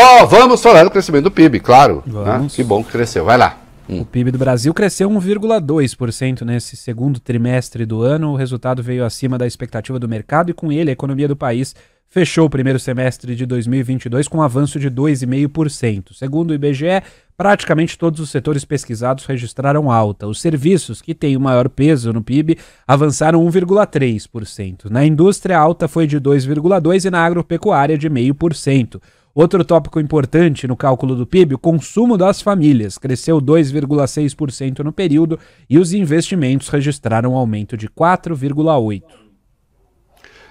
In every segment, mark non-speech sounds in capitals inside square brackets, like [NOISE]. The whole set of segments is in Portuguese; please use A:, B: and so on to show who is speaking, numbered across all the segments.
A: Ó, oh, vamos falar do crescimento do PIB, claro. Né? Que bom que cresceu. Vai lá. Hum. O
B: PIB do Brasil cresceu 1,2% nesse segundo trimestre do ano. O resultado veio acima da expectativa do mercado e, com ele, a economia do país fechou o primeiro semestre de 2022 com um avanço de 2,5%. Segundo o IBGE, praticamente todos os setores pesquisados registraram alta. Os serviços, que têm o maior peso no PIB, avançaram 1,3%. Na indústria, a alta foi de 2,2% e na agropecuária de 0,5%. Outro tópico importante no cálculo do PIB, o consumo das famílias cresceu 2,6% no período e os investimentos registraram um aumento de 4,8%.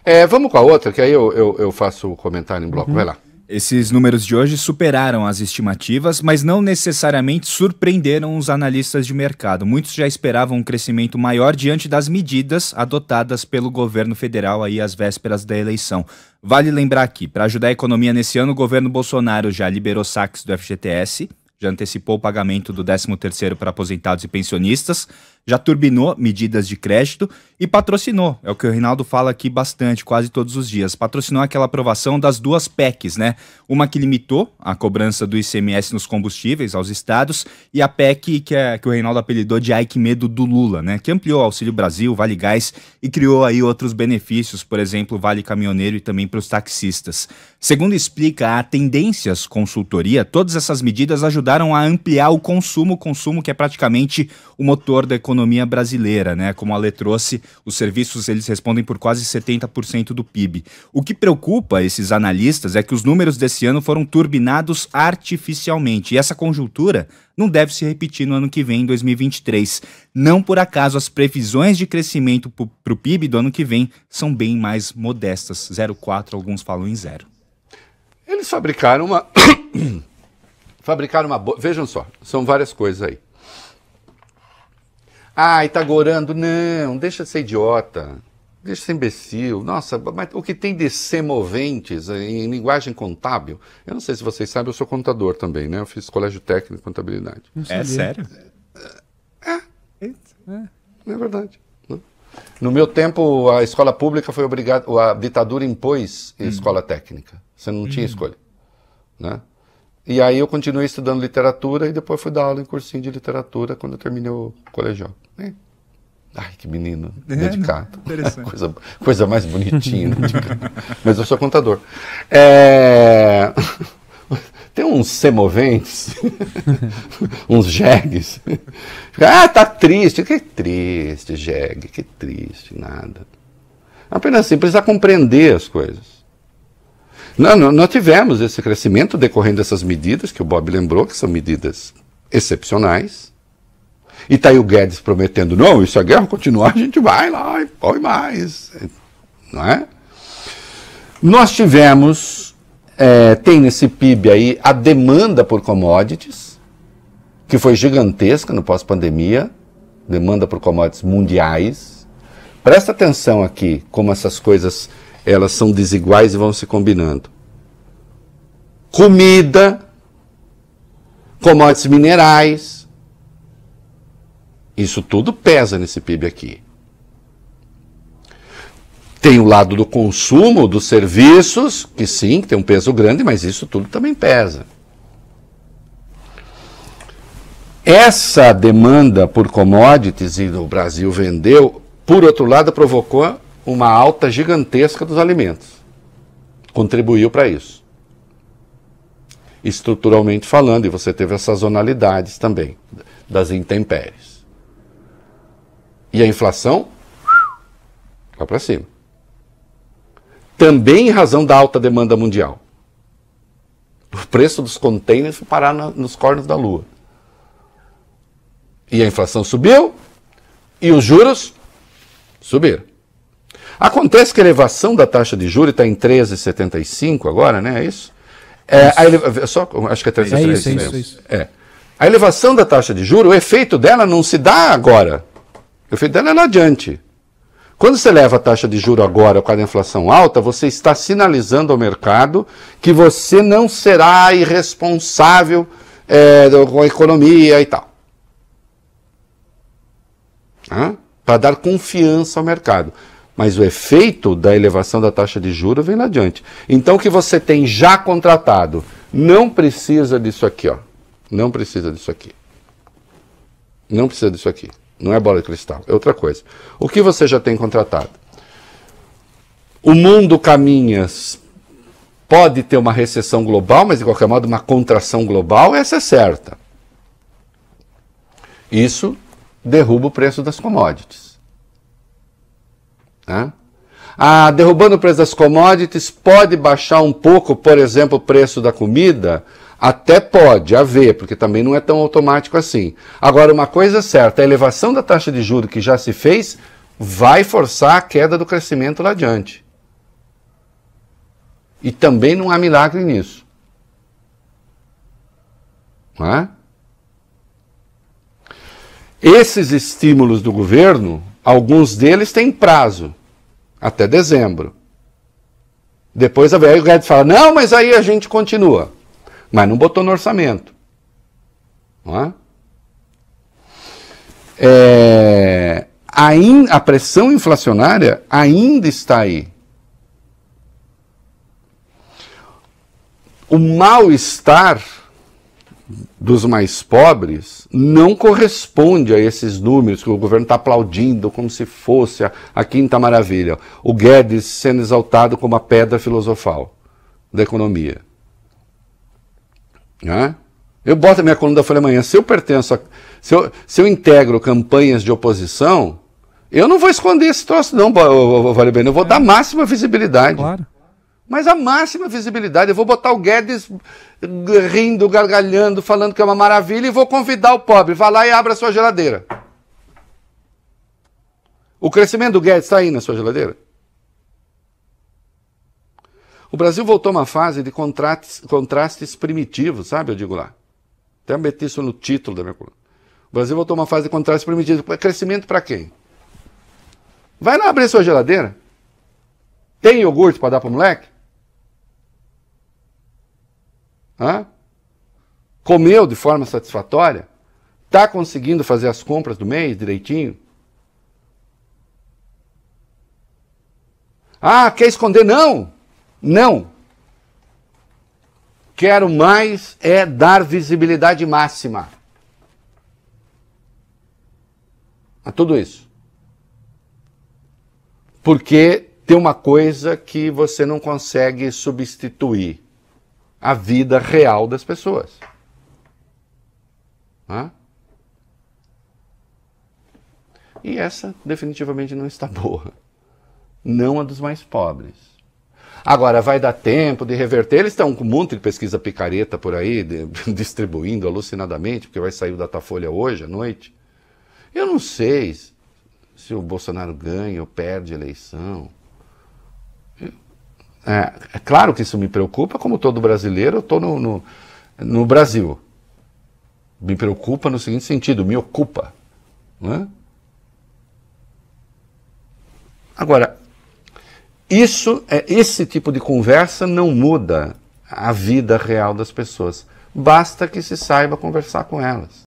A: É, vamos com a outra, que aí eu, eu, eu faço o comentário em bloco. Uhum. Vai lá.
B: Esses números de hoje superaram as estimativas, mas não necessariamente surpreenderam os analistas de mercado. Muitos já esperavam um crescimento maior diante das medidas adotadas pelo governo federal aí às vésperas da eleição. Vale lembrar que, para ajudar a economia nesse ano, o governo Bolsonaro já liberou saques do FGTS, já antecipou o pagamento do 13º para aposentados e pensionistas, já turbinou medidas de crédito e patrocinou, é o que o Reinaldo fala aqui bastante, quase todos os dias, patrocinou aquela aprovação das duas PECs, né? Uma que limitou a cobrança do ICMS nos combustíveis aos estados e a PEC que, é, que o Reinaldo apelidou de Ike medo do Lula, né? Que ampliou o Auxílio Brasil, Vale Gás e criou aí outros benefícios, por exemplo, Vale Caminhoneiro e também para os taxistas. Segundo explica a Tendências Consultoria, todas essas medidas ajudaram a ampliar o consumo, o consumo que é praticamente o motor da economia economia brasileira, né? Como a Lê trouxe, os serviços eles respondem por quase 70% do PIB. O que preocupa esses analistas é que os números desse ano foram turbinados artificialmente e essa conjuntura não deve se repetir no ano que vem, em 2023. Não por acaso as previsões de crescimento para o PIB do ano que vem são bem mais modestas, 0,4, alguns falam em zero.
A: Eles fabricaram uma [COUGHS] fabricaram uma Vejam só, são várias coisas aí. Ai, tá gorando. Não, deixa de ser idiota. Deixa de ser imbecil. Nossa, mas o que tem de semoventes em linguagem contábil? Eu não sei se vocês sabem, eu sou contador também, né? Eu fiz colégio técnico de contabilidade. É sério? É. É, é verdade. Né? No meu tempo, a escola pública foi obrigada, a ditadura impôs hum. escola técnica. Você não hum. tinha escolha. Né? E aí eu continuei estudando literatura e depois fui dar aula em cursinho de literatura quando eu terminei o colegial. É. Ai, que menino, é, né? dedicado. [LAUGHS] [LAUGHS] coisa, coisa mais bonitinha, né? [LAUGHS] Mas eu sou contador. É... Tem uns semoventes, uns jegues. Ah, tá triste. Que triste, jegue, que triste, nada. Apenas assim, precisa compreender as coisas. Não, não tivemos esse crescimento decorrendo dessas medidas, que o Bob lembrou, que são medidas excepcionais. E está aí o Guedes prometendo, não, isso a é guerra continuar, a gente vai lá e põe mais. Não é? Nós tivemos, é, tem nesse PIB aí a demanda por commodities, que foi gigantesca no pós-pandemia, demanda por commodities mundiais. Presta atenção aqui como essas coisas elas são desiguais e vão se combinando. Comida, commodities minerais, isso tudo pesa nesse PIB aqui. Tem o lado do consumo dos serviços, que sim, tem um peso grande, mas isso tudo também pesa. Essa demanda por commodities e o Brasil vendeu, por outro lado, provocou uma alta gigantesca dos alimentos. Contribuiu para isso. Estruturalmente falando, e você teve as sazonalidades também, das intempéries. E a inflação lá para cima. Também em razão da alta demanda mundial. O preço dos contêineres foi parar na, nos cornos da lua. E a inflação subiu e os juros subiram. Acontece que a elevação da taxa de juros está em 13,75 agora, né? É isso? É, isso. Eleva... É só, acho que é 13,75. é, isso, é, isso, é isso. É. A elevação da taxa de juros, o efeito dela não se dá agora. O efeito dela é lá adiante. Quando você leva a taxa de juro agora com a inflação alta, você está sinalizando ao mercado que você não será irresponsável é, com a economia e tal. Para dar confiança ao mercado. Mas o efeito da elevação da taxa de juros vem lá adiante. Então, o que você tem já contratado não precisa disso aqui, ó. Não precisa disso aqui. Não precisa disso aqui. Não é bola de cristal, é outra coisa. O que você já tem contratado? O mundo caminha. Pode ter uma recessão global, mas de qualquer modo uma contração global, essa é certa. Isso derruba o preço das commodities. Né? Ah, derrubando o preço das commodities, pode baixar um pouco, por exemplo, o preço da comida? Até pode haver, porque também não é tão automático assim. Agora, uma coisa é certa, a elevação da taxa de juros que já se fez vai forçar a queda do crescimento lá adiante. E também não há milagre nisso. Não é? Esses estímulos do governo, alguns deles têm prazo até dezembro. Depois a velha Guedes fala: não, mas aí a gente continua. Mas não botou no orçamento. Não é? É, a, in, a pressão inflacionária ainda está aí. O mal-estar dos mais pobres não corresponde a esses números que o governo está aplaudindo como se fosse a, a quinta maravilha. O Guedes sendo exaltado como a pedra filosofal da economia. Né? Eu boto a minha coluna da Folha Amanhã. Se eu pertenço a, se, eu, se eu integro campanhas de oposição, eu não vou esconder esse troço, não, Vale Bem. Eu vou é. dar máxima visibilidade. Claro. Mas a máxima visibilidade. Eu vou botar o Guedes rindo, gargalhando, falando que é uma maravilha e vou convidar o pobre. Vá lá e abra a sua geladeira. O crescimento do Guedes está aí na sua geladeira? O Brasil voltou a uma fase de contrastes, contrastes primitivos, sabe? Eu digo lá. Até meti isso no título da minha coluna. O Brasil voltou a uma fase de contrastes primitivos. É crescimento para quem? Vai lá abrir sua geladeira. Tem iogurte para dar para o moleque? Hã? Comeu de forma satisfatória? Está conseguindo fazer as compras do mês direitinho? Ah, quer esconder? Não! Não! Quero mais é dar visibilidade máxima a tudo isso. Porque tem uma coisa que você não consegue substituir a vida real das pessoas. Né? E essa definitivamente não está [LAUGHS] boa. Não a dos mais pobres. Agora, vai dar tempo de reverter. Eles estão com um monte de pesquisa picareta por aí, de, [LAUGHS] distribuindo alucinadamente, porque vai sair o Datafolha hoje à noite. Eu não sei se o Bolsonaro ganha ou perde a eleição. Eu, é, é claro que isso me preocupa, como todo brasileiro, eu estou no, no, no, Brasil. Me preocupa no seguinte sentido, me ocupa. Né? Agora, isso, é, esse tipo de conversa não muda a vida real das pessoas. Basta que se saiba conversar com elas.